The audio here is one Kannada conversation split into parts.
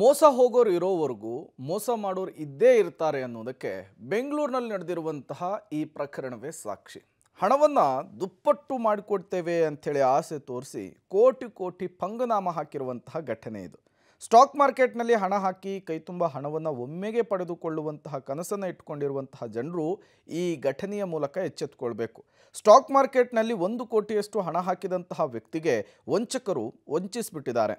ಮೋಸ ಹೋಗೋರು ಇರೋವರೆಗೂ ಮೋಸ ಮಾಡೋರು ಇದ್ದೇ ಇರ್ತಾರೆ ಅನ್ನೋದಕ್ಕೆ ಬೆಂಗಳೂರಿನಲ್ಲಿ ನಡೆದಿರುವಂತಹ ಈ ಪ್ರಕರಣವೇ ಸಾಕ್ಷಿ ಹಣವನ್ನು ದುಪ್ಪಟ್ಟು ಮಾಡಿಕೊಡ್ತೇವೆ ಅಂಥೇಳಿ ಆಸೆ ತೋರಿಸಿ ಕೋಟಿ ಕೋಟಿ ಪಂಗನಾಮ ಹಾಕಿರುವಂತಹ ಘಟನೆ ಇದು ಸ್ಟಾಕ್ ಮಾರ್ಕೆಟ್ನಲ್ಲಿ ಹಣ ಹಾಕಿ ಕೈತುಂಬ ಹಣವನ್ನು ಒಮ್ಮೆಗೆ ಪಡೆದುಕೊಳ್ಳುವಂತಹ ಕನಸನ್ನು ಇಟ್ಕೊಂಡಿರುವಂತಹ ಜನರು ಈ ಘಟನೆಯ ಮೂಲಕ ಎಚ್ಚೆತ್ತುಕೊಳ್ಬೇಕು ಸ್ಟಾಕ್ ಮಾರ್ಕೆಟ್ನಲ್ಲಿ ಒಂದು ಕೋಟಿಯಷ್ಟು ಹಣ ಹಾಕಿದಂತಹ ವ್ಯಕ್ತಿಗೆ ವಂಚಕರು ವಂಚಿಸಿಬಿಟ್ಟಿದ್ದಾರೆ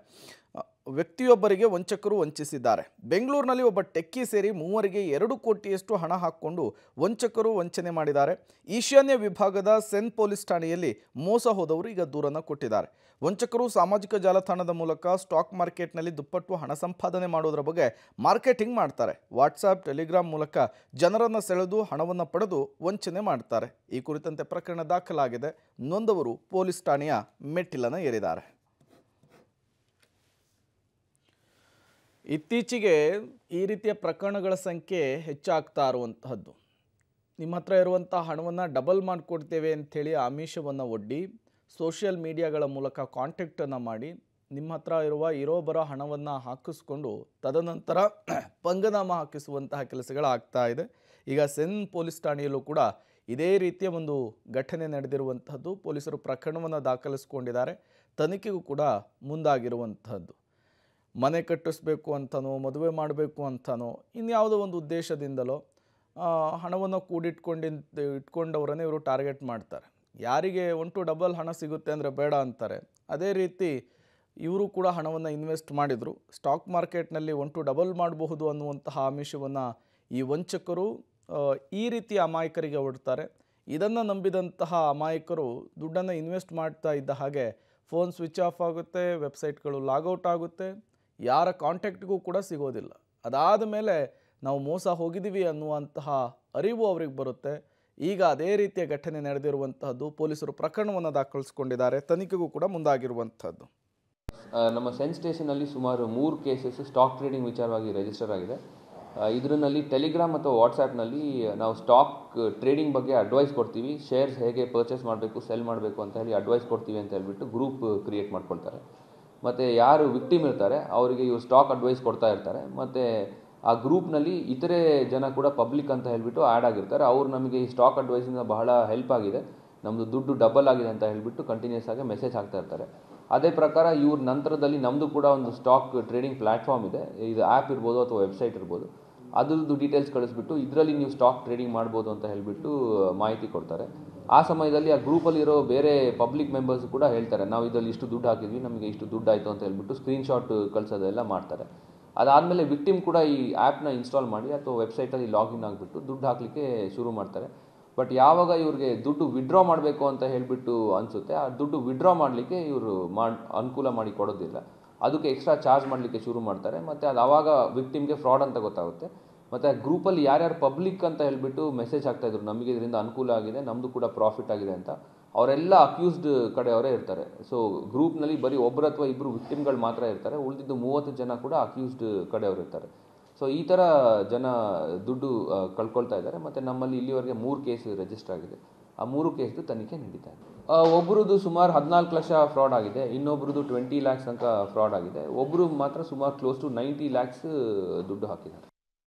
ವ್ಯಕ್ತಿಯೊಬ್ಬರಿಗೆ ವಂಚಕರು ವಂಚಿಸಿದ್ದಾರೆ ಬೆಂಗಳೂರಿನಲ್ಲಿ ಒಬ್ಬ ಟೆಕ್ಕಿ ಸೇರಿ ಮೂವರಿಗೆ ಎರಡು ಕೋಟಿಯಷ್ಟು ಹಣ ಹಾಕ್ಕೊಂಡು ವಂಚಕರು ವಂಚನೆ ಮಾಡಿದ್ದಾರೆ ಈಶಾನ್ಯ ವಿಭಾಗದ ಸೆನ್ ಪೊಲೀಸ್ ಠಾಣೆಯಲ್ಲಿ ಮೋಸ ಹೋದವರು ಈಗ ದೂರನ್ನು ಕೊಟ್ಟಿದ್ದಾರೆ ವಂಚಕರು ಸಾಮಾಜಿಕ ಜಾಲತಾಣದ ಮೂಲಕ ಸ್ಟಾಕ್ ಮಾರ್ಕೆಟ್ನಲ್ಲಿ ದುಪ್ಪಟ್ಟು ಹಣ ಸಂಪಾದನೆ ಮಾಡೋದ್ರ ಬಗ್ಗೆ ಮಾರ್ಕೆಟಿಂಗ್ ಮಾಡ್ತಾರೆ ವಾಟ್ಸಾಪ್ ಟೆಲಿಗ್ರಾಮ್ ಮೂಲಕ ಜನರನ್ನು ಸೆಳೆದು ಹಣವನ್ನು ಪಡೆದು ವಂಚನೆ ಮಾಡ್ತಾರೆ ಈ ಕುರಿತಂತೆ ಪ್ರಕರಣ ದಾಖಲಾಗಿದೆ ನೊಂದವರು ಪೊಲೀಸ್ ಠಾಣೆಯ ಮೆಟ್ಟಿಲನ್ನು ಏರಿದ್ದಾರೆ ಇತ್ತೀಚೆಗೆ ಈ ರೀತಿಯ ಪ್ರಕರಣಗಳ ಸಂಖ್ಯೆ ಹೆಚ್ಚಾಗ್ತಾ ಇರುವಂತಹದ್ದು ನಿಮ್ಮ ಹತ್ರ ಇರುವಂಥ ಹಣವನ್ನು ಡಬಲ್ ಮಾಡಿಕೊಡ್ತೇವೆ ಅಂಥೇಳಿ ಆಮಿಷವನ್ನು ಒಡ್ಡಿ ಸೋಷಿಯಲ್ ಮೀಡಿಯಾಗಳ ಮೂಲಕ ಕಾಂಟ್ಯಾಕ್ಟನ್ನು ಮಾಡಿ ನಿಮ್ಮ ಹತ್ರ ಇರುವ ಇರೋ ಬರೋ ಹಣವನ್ನು ಹಾಕಿಸ್ಕೊಂಡು ತದನಂತರ ಪಂಗನಾಮ ಹಾಕಿಸುವಂತಹ ಕೆಲಸಗಳಾಗ್ತಾ ಇದೆ ಈಗ ಸೆನ್ ಪೊಲೀಸ್ ಠಾಣೆಯಲ್ಲೂ ಕೂಡ ಇದೇ ರೀತಿಯ ಒಂದು ಘಟನೆ ನಡೆದಿರುವಂಥದ್ದು ಪೊಲೀಸರು ಪ್ರಕರಣವನ್ನು ದಾಖಲಿಸಿಕೊಂಡಿದ್ದಾರೆ ತನಿಖೆಗೂ ಕೂಡ ಮುಂದಾಗಿರುವಂತಹದ್ದು ಮನೆ ಕಟ್ಟಿಸ್ಬೇಕು ಅಂತನೋ ಮದುವೆ ಮಾಡಬೇಕು ಅಂತನೋ ಇನ್ಯಾವುದೋ ಒಂದು ಉದ್ದೇಶದಿಂದಲೋ ಹಣವನ್ನು ಕೂಡಿಟ್ಕೊಂಡಿ ಇಟ್ಕೊಂಡವರನ್ನೇ ಇವರು ಟಾರ್ಗೆಟ್ ಮಾಡ್ತಾರೆ ಯಾರಿಗೆ ಒನ್ ಟು ಡಬಲ್ ಹಣ ಸಿಗುತ್ತೆ ಅಂದರೆ ಬೇಡ ಅಂತಾರೆ ಅದೇ ರೀತಿ ಇವರು ಕೂಡ ಹಣವನ್ನು ಇನ್ವೆಸ್ಟ್ ಮಾಡಿದರು ಸ್ಟಾಕ್ ಮಾರ್ಕೆಟ್ನಲ್ಲಿ ಒನ್ ಟು ಡಬಲ್ ಮಾಡಬಹುದು ಅನ್ನುವಂತಹ ಆಮಿಷವನ್ನು ಈ ವಂಚಕರು ಈ ರೀತಿ ಅಮಾಯಕರಿಗೆ ಹೊಡ್ತಾರೆ ಇದನ್ನು ನಂಬಿದಂತಹ ಅಮಾಯಕರು ದುಡ್ಡನ್ನು ಇನ್ವೆಸ್ಟ್ ಮಾಡ್ತಾ ಇದ್ದ ಹಾಗೆ ಫೋನ್ ಸ್ವಿಚ್ ಆಫ್ ಆಗುತ್ತೆ ವೆಬ್ಸೈಟ್ಗಳು ಲಾಗೌಟ್ ಆಗುತ್ತೆ ಯಾರ ಕಾಂಟ್ಯಾಕ್ಟ್ಗೂ ಕೂಡ ಸಿಗೋದಿಲ್ಲ ಅದಾದ ಮೇಲೆ ನಾವು ಮೋಸ ಹೋಗಿದ್ದೀವಿ ಅನ್ನುವಂತಹ ಅರಿವು ಅವ್ರಿಗೆ ಬರುತ್ತೆ ಈಗ ಅದೇ ರೀತಿಯ ಘಟನೆ ನಡೆದಿರುವಂತಹದ್ದು ಪೊಲೀಸರು ಪ್ರಕರಣವನ್ನು ದಾಖಲಿಸಿಕೊಂಡಿದ್ದಾರೆ ತನಿಖೆಗೂ ಕೂಡ ಮುಂದಾಗಿರುವಂಥದ್ದು ನಮ್ಮ ಸೆನ್ ಸ್ಟೇಷನಲ್ಲಿ ಸುಮಾರು ಮೂರು ಕೇಸಸ್ ಸ್ಟಾಕ್ ಟ್ರೇಡಿಂಗ್ ವಿಚಾರವಾಗಿ ರಿಜಿಸ್ಟರ್ ಆಗಿದೆ ಇದರಲ್ಲಿ ಟೆಲಿಗ್ರಾಮ್ ಅಥವಾ ವಾಟ್ಸಾಪ್ನಲ್ಲಿ ನಾವು ಸ್ಟಾಕ್ ಟ್ರೇಡಿಂಗ್ ಬಗ್ಗೆ ಅಡ್ವೈಸ್ ಕೊಡ್ತೀವಿ ಶೇರ್ಸ್ ಹೇಗೆ ಪರ್ಚೇಸ್ ಮಾಡಬೇಕು ಸೆಲ್ ಮಾಡಬೇಕು ಅಂತ ಹೇಳಿ ಅಡ್ವೈಸ್ ಕೊಡ್ತೀವಿ ಅಂತ ಹೇಳ್ಬಿಟ್ಟು ಗ್ರೂಪ್ ಕ್ರಿಯೇಟ್ ಮಾಡ್ಕೊಳ್ತಾರೆ ಮತ್ತು ಯಾರು ವಿಕ್ಟಿಮ್ ಇರ್ತಾರೆ ಅವರಿಗೆ ಇವರು ಸ್ಟಾಕ್ ಅಡ್ವೈಸ್ ಕೊಡ್ತಾ ಇರ್ತಾರೆ ಮತ್ತು ಆ ಗ್ರೂಪ್ನಲ್ಲಿ ಇತರೆ ಜನ ಕೂಡ ಪಬ್ಲಿಕ್ ಅಂತ ಹೇಳಿಬಿಟ್ಟು ಆ್ಯಡ್ ಆಗಿರ್ತಾರೆ ಅವರು ನಮಗೆ ಈ ಸ್ಟಾಕ್ ಅಡ್ವೈಸಿಂದ ಬಹಳ ಹೆಲ್ಪ್ ಆಗಿದೆ ನಮ್ಮದು ದುಡ್ಡು ಡಬಲ್ ಆಗಿದೆ ಅಂತ ಹೇಳಿಬಿಟ್ಟು ಕಂಟಿನ್ಯೂಸ್ ಆಗಿ ಮೆಸೇಜ್ ಹಾಕ್ತಾ ಇರ್ತಾರೆ ಅದೇ ಪ್ರಕಾರ ಇವ್ರ ನಂತರದಲ್ಲಿ ನಮ್ಮದು ಕೂಡ ಒಂದು ಸ್ಟಾಕ್ ಟ್ರೇಡಿಂಗ್ ಪ್ಲ್ಯಾಟ್ಫಾರ್ಮ್ ಇದೆ ಇದು ಆ್ಯಪ್ ಇರ್ಬೋದು ಅಥವಾ ವೆಬ್ಸೈಟ್ ಇರ್ಬೋದು ಅದ್ರದ್ದು ಡೀಟೇಲ್ಸ್ ಕಳಿಸ್ಬಿಟ್ಟು ಇದರಲ್ಲಿ ನೀವು ಸ್ಟಾಕ್ ಟ್ರೇಡಿಂಗ್ ಮಾಡ್ಬೋದು ಅಂತ ಹೇಳಿಬಿಟ್ಟು ಮಾಹಿತಿ ಕೊಡ್ತಾರೆ ಆ ಸಮಯದಲ್ಲಿ ಆ ಗ್ರೂಪಲ್ಲಿರೋ ಬೇರೆ ಪಬ್ಲಿಕ್ ಮೆಂಬರ್ಸ್ ಕೂಡ ಹೇಳ್ತಾರೆ ನಾವು ಇದರಲ್ಲಿ ಇಷ್ಟು ದುಡ್ಡು ಹಾಕಿದ್ವಿ ನಮಗೆ ಇಷ್ಟು ದುಡ್ಡು ಆಯಿತು ಅಂತ ಹೇಳ್ಬಿಟ್ಟು ಸ್ಕ್ರೀನ್ಶಾಟ್ ಕಳಿಸೋದೆಲ್ಲ ಮಾಡ್ತಾರೆ ಅದಾದಮೇಲೆ ವಿಕ್ಟಿಮ್ ಕೂಡ ಈ ಆ್ಯಪ್ನ ಇನ್ಸ್ಟಾಲ್ ಮಾಡಿ ಅಥವಾ ವೆಬ್ಸೈಟಲ್ಲಿ ಲಾಗಿನ್ ಆಗಿಬಿಟ್ಟು ದುಡ್ಡು ಹಾಕಲಿಕ್ಕೆ ಶುರು ಮಾಡ್ತಾರೆ ಬಟ್ ಯಾವಾಗ ಇವ್ರಿಗೆ ದುಡ್ಡು ವಿಡ್ರಾ ಮಾಡಬೇಕು ಅಂತ ಹೇಳಿಬಿಟ್ಟು ಅನಿಸುತ್ತೆ ಆ ದುಡ್ಡು ವಿಡ್ರಾ ಮಾಡಲಿಕ್ಕೆ ಇವರು ಮಾಡಿ ಅನುಕೂಲ ಮಾಡಿ ಕೊಡೋದಿಲ್ಲ ಅದಕ್ಕೆ ಎಕ್ಸ್ಟ್ರಾ ಚಾರ್ಜ್ ಮಾಡಲಿಕ್ಕೆ ಶುರು ಮಾಡ್ತಾರೆ ಮತ್ತು ಅದು ಆವಾಗ ವಿಕ್ಟಿಮ್ಗೆ ಫ್ರಾಡ್ ಅಂತ ಗೊತ್ತಾಗುತ್ತೆ ಮತ್ತು ಆ ಗ್ರೂಪಲ್ಲಿ ಯಾರ್ಯಾರು ಪಬ್ಲಿಕ್ ಅಂತ ಹೇಳಿಬಿಟ್ಟು ಮೆಸೇಜ್ ಆಗ್ತಾಯಿದ್ರು ನಮಗೆ ಇದರಿಂದ ಅನುಕೂಲ ಆಗಿದೆ ನಮ್ಮದು ಕೂಡ ಪ್ರಾಫಿಟ್ ಆಗಿದೆ ಅಂತ ಅವರೆಲ್ಲ ಅಕ್ಯೂಸ್ಡ್ ಕಡೆಯವರೇ ಇರ್ತಾರೆ ಸೊ ಗ್ರೂಪ್ನಲ್ಲಿ ಬರೀ ಒಬ್ಬರು ಅಥವಾ ಇಬ್ಬರು ವಿಕ್ಟಿಮ್ಗಳು ಮಾತ್ರ ಇರ್ತಾರೆ ಉಳಿದಿದ್ದು ಮೂವತ್ತು ಜನ ಕೂಡ ಅಕ್ಯೂಸ್ಡ್ ಕಡೆಯವರು ಇರ್ತಾರೆ ಸೊ ಈ ಥರ ಜನ ದುಡ್ಡು ಕಳ್ಕೊಳ್ತಾ ಇದ್ದಾರೆ ಮತ್ತು ನಮ್ಮಲ್ಲಿ ಇಲ್ಲಿವರೆಗೆ ಮೂರು ಕೇಸ್ ರಿಜಿಸ್ಟರ್ ಆಗಿದೆ ಆ ಮೂರು ಕೇಸ್ದು ತನಿಖೆ ನಡೀತಾ ಇದೆ ಒಬ್ಬರದ್ದು ಸುಮಾರು ಹದಿನಾಲ್ಕು ಲಕ್ಷ ಫ್ರಾಡ್ ಆಗಿದೆ ಇನ್ನೊಬ್ರದ್ದು ಟ್ವೆಂಟಿ ಲ್ಯಾಕ್ಸ್ ಅಂತ ಫ್ರಾಡ್ ಆಗಿದೆ ಒಬ್ಬರು ಮಾತ್ರ ಸುಮಾರು ಕ್ಲೋಸ್ ಟು ನೈಂಟಿ ಲ್ಯಾಕ್ಸ್ ದುಡ್ಡು ಹಾಕಿದ್ದಾರೆ